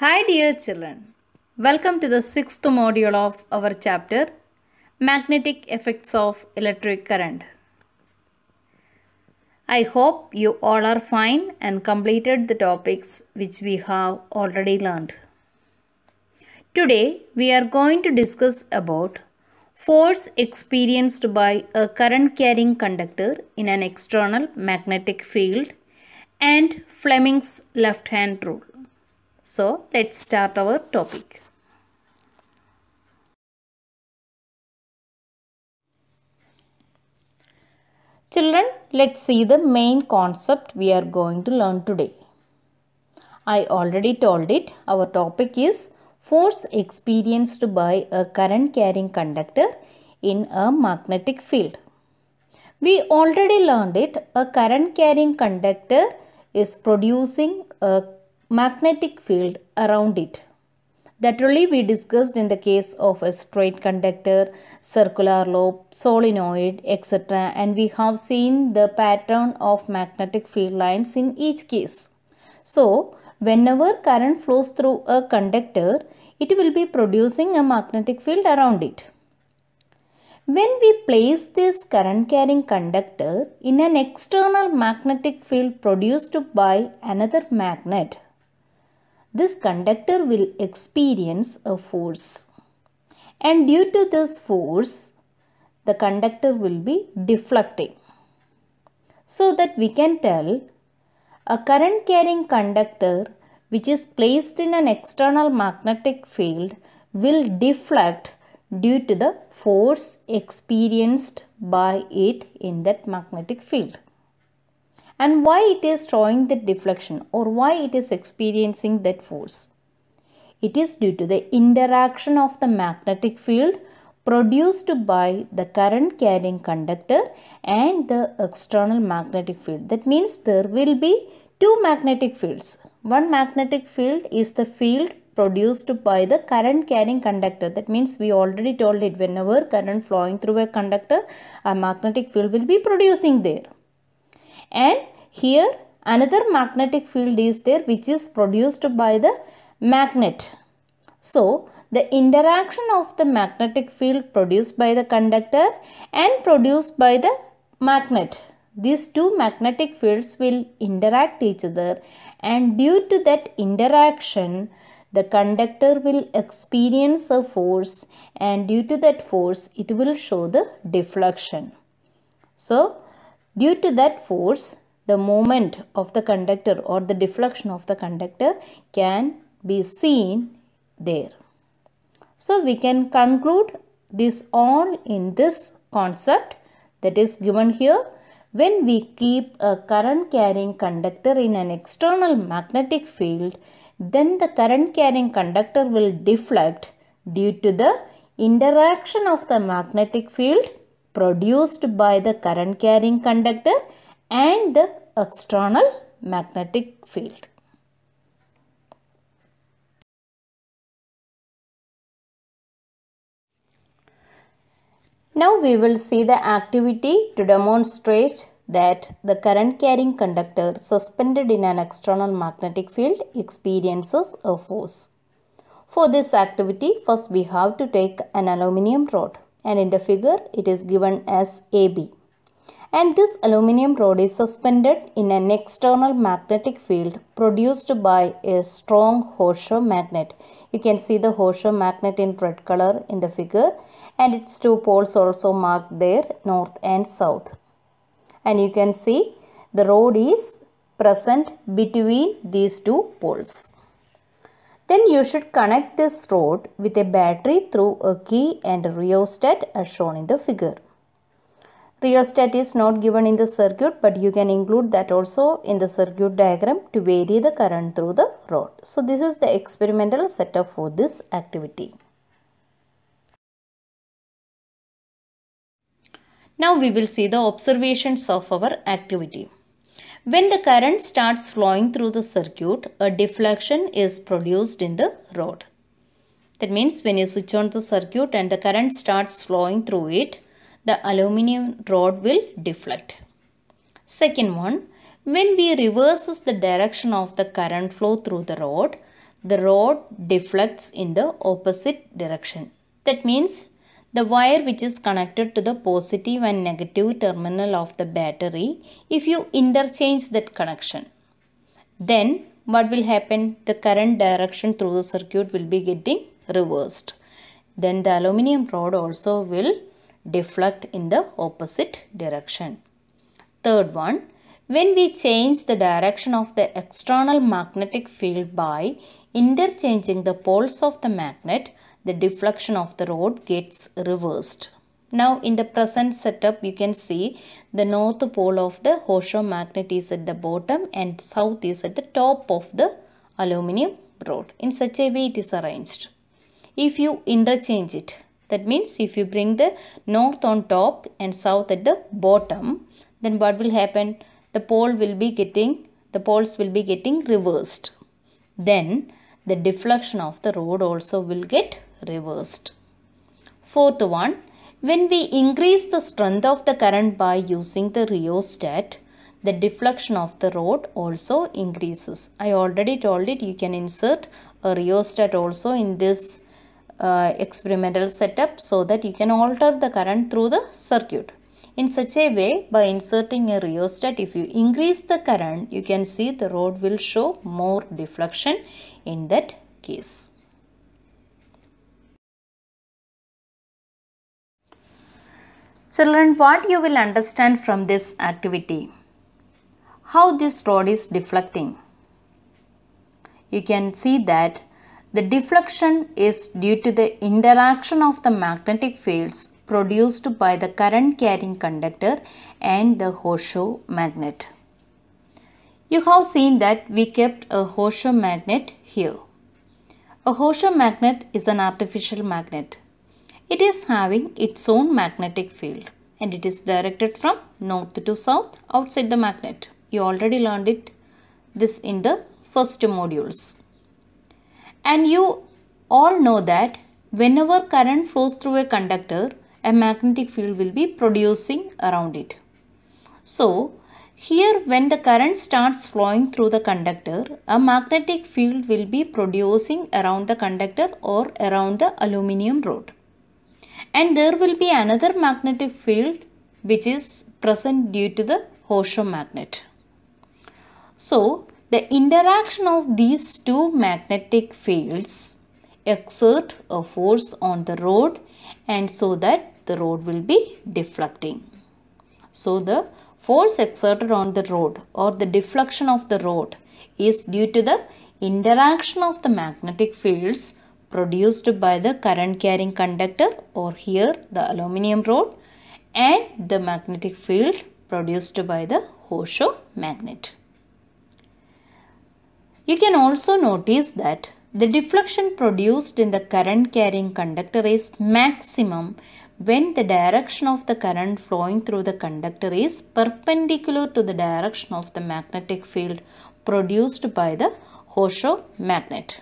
Hi dear children, welcome to the sixth module of our chapter Magnetic Effects of Electric Current. I hope you all are fine and completed the topics which we have already learned. Today we are going to discuss about force experienced by a current carrying conductor in an external magnetic field and Fleming's left hand rule. So let's start our topic. Children, let's see the main concept we are going to learn today. I already told it, our topic is force experienced by a current carrying conductor in a magnetic field. We already learned it, a current carrying conductor is producing a magnetic field around it. That really we discussed in the case of a straight conductor, circular lobe, solenoid, etc. And we have seen the pattern of magnetic field lines in each case. So, whenever current flows through a conductor, it will be producing a magnetic field around it. When we place this current carrying conductor in an external magnetic field produced by another magnet, this conductor will experience a force. And due to this force, the conductor will be deflecting. So that we can tell a current carrying conductor which is placed in an external magnetic field will deflect due to the force experienced by it in that magnetic field and why it is showing the deflection or why it is experiencing that force. It is due to the interaction of the magnetic field produced by the current carrying conductor and the external magnetic field. That means there will be two magnetic fields. One magnetic field is the field produced by the current carrying conductor. That means we already told it whenever current flowing through a conductor, a magnetic field will be producing there and here another magnetic field is there which is produced by the magnet. So, the interaction of the magnetic field produced by the conductor and produced by the magnet. These two magnetic fields will interact each other and due to that interaction, the conductor will experience a force and due to that force, it will show the deflection. So, Due to that force, the moment of the conductor or the deflection of the conductor can be seen there. So we can conclude this all in this concept that is given here. When we keep a current carrying conductor in an external magnetic field, then the current carrying conductor will deflect due to the interaction of the magnetic field produced by the current carrying conductor and the external magnetic field. Now we will see the activity to demonstrate that the current carrying conductor suspended in an external magnetic field experiences a force. For this activity, first we have to take an aluminium rod and in the figure it is given as AB. And this aluminium rod is suspended in an external magnetic field produced by a strong Hosher magnet. You can see the Hosher magnet in red color in the figure and its two poles also marked there north and south. And you can see the rod is present between these two poles. Then you should connect this rod with a battery through a key and a rheostat as shown in the figure. Rheostat is not given in the circuit but you can include that also in the circuit diagram to vary the current through the rod. So this is the experimental setup for this activity. Now we will see the observations of our activity. When the current starts flowing through the circuit, a deflection is produced in the rod. That means when you switch on the circuit and the current starts flowing through it, the aluminum rod will deflect. Second one, when we reverses the direction of the current flow through the rod, the rod deflects in the opposite direction. That means the wire which is connected to the positive and negative terminal of the battery if you interchange that connection. Then what will happen? The current direction through the circuit will be getting reversed. Then the aluminium rod also will deflect in the opposite direction. Third one, when we change the direction of the external magnetic field by interchanging the poles of the magnet, the deflection of the rod gets reversed. Now in the present setup you can see the north pole of the Horseshoe magnet is at the bottom and south is at the top of the aluminum rod. In such a way it is arranged. If you interchange it that means if you bring the north on top and south at the bottom then what will happen? The pole will be getting the poles will be getting reversed. Then the deflection of the rod also will get reversed. Fourth one, when we increase the strength of the current by using the rheostat, the deflection of the rod also increases. I already told it you can insert a rheostat also in this uh, experimental setup so that you can alter the current through the circuit. In such a way, by inserting a rheostat, if you increase the current, you can see the rod will show more deflection in that case. Children, what you will understand from this activity? How this rod is deflecting? You can see that the deflection is due to the interaction of the magnetic fields produced by the current carrying conductor and the Horseshoe magnet. You have seen that we kept a Horseshoe magnet here. A Horseshoe magnet is an artificial magnet. It is having its own magnetic field and it is directed from north to south outside the magnet. You already learned it this in the first modules. And you all know that whenever current flows through a conductor, a magnetic field will be producing around it. So, here when the current starts flowing through the conductor, a magnetic field will be producing around the conductor or around the aluminium rod and there will be another magnetic field which is present due to the Horseshoe magnet. So, the interaction of these two magnetic fields exert a force on the road and so that the road will be deflecting. So, the force exerted on the road or the deflection of the road is due to the interaction of the magnetic fields produced by the current carrying conductor or here the aluminum rod and the magnetic field produced by the Horseshoe magnet. You can also notice that the deflection produced in the current carrying conductor is maximum when the direction of the current flowing through the conductor is perpendicular to the direction of the magnetic field produced by the Horseshoe magnet.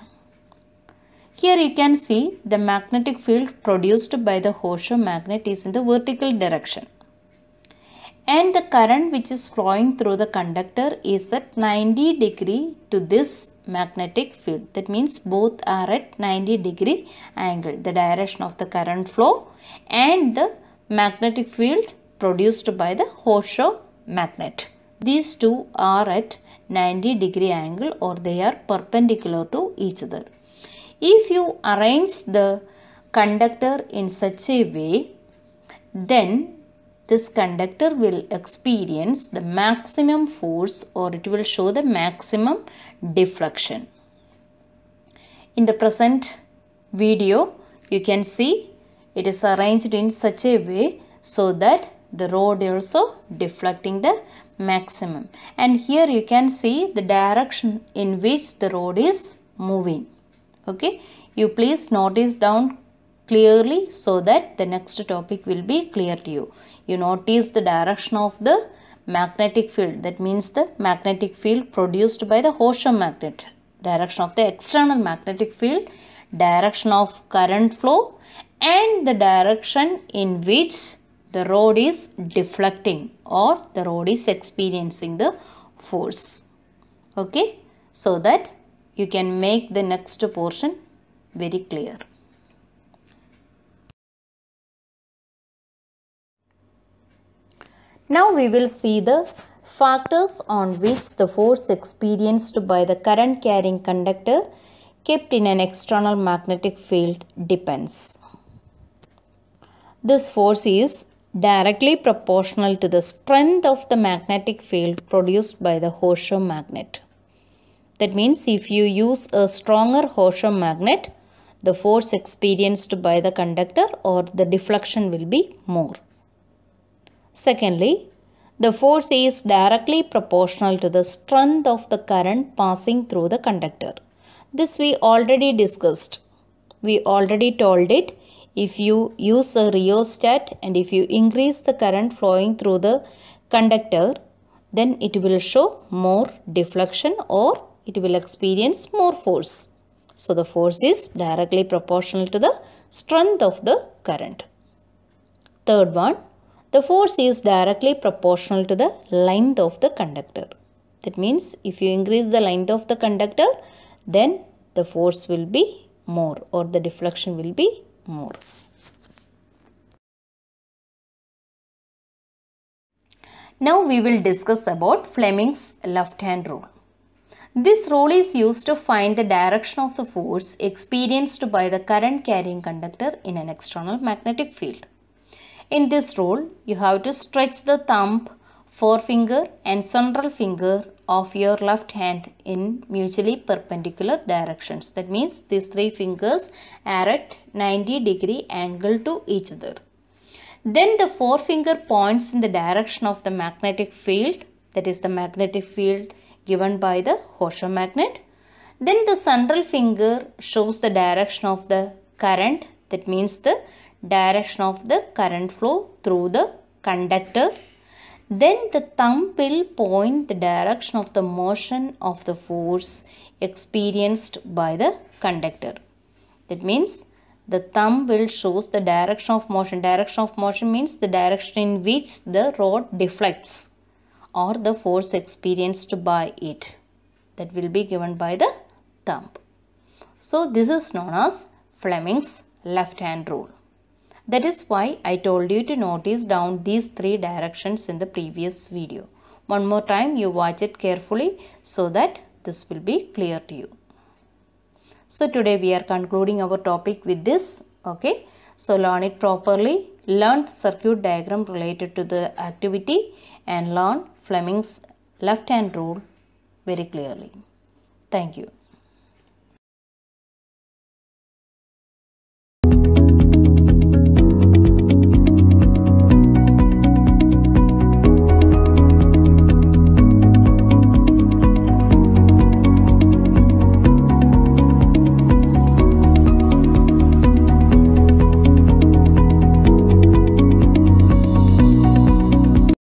Here you can see the magnetic field produced by the horseshoe magnet is in the vertical direction. And the current which is flowing through the conductor is at 90 degree to this magnetic field. That means both are at 90 degree angle. The direction of the current flow and the magnetic field produced by the horseshoe magnet. These two are at 90 degree angle or they are perpendicular to each other. If you arrange the conductor in such a way, then this conductor will experience the maximum force or it will show the maximum deflection. In the present video, you can see it is arranged in such a way so that the rod also deflecting the maximum. And here you can see the direction in which the rod is moving okay you please notice down clearly so that the next topic will be clear to you you notice the direction of the magnetic field that means the magnetic field produced by the horseshoe magnet direction of the external magnetic field direction of current flow and the direction in which the rod is deflecting or the rod is experiencing the force okay so that you can make the next portion very clear. Now we will see the factors on which the force experienced by the current carrying conductor kept in an external magnetic field depends. This force is directly proportional to the strength of the magnetic field produced by the Horseshoe magnet. That means if you use a stronger Horsham magnet, the force experienced by the conductor or the deflection will be more. Secondly, the force is directly proportional to the strength of the current passing through the conductor. This we already discussed. We already told it. If you use a rheostat and if you increase the current flowing through the conductor, then it will show more deflection or it will experience more force. So the force is directly proportional to the strength of the current. Third one, the force is directly proportional to the length of the conductor. That means if you increase the length of the conductor, then the force will be more or the deflection will be more. Now we will discuss about Fleming's left hand rule. This rule is used to find the direction of the force experienced by the current carrying conductor in an external magnetic field. In this rule, you have to stretch the thumb, forefinger and central finger of your left hand in mutually perpendicular directions. That means these three fingers are at 90 degree angle to each other. Then the forefinger points in the direction of the magnetic field. That is the magnetic field given by the Horseshoe magnet. Then the central finger shows the direction of the current that means the direction of the current flow through the conductor. Then the thumb will point the direction of the motion of the force experienced by the conductor. That means the thumb will shows the direction of motion. Direction of motion means the direction in which the rod deflects or the force experienced by it that will be given by the thumb. So this is known as Fleming's left hand rule. That is why I told you to notice down these three directions in the previous video. One more time you watch it carefully so that this will be clear to you. So today we are concluding our topic with this. Okay. So learn it properly. Learn the circuit diagram related to the activity and learn Fleming's left hand rule very clearly. Thank you.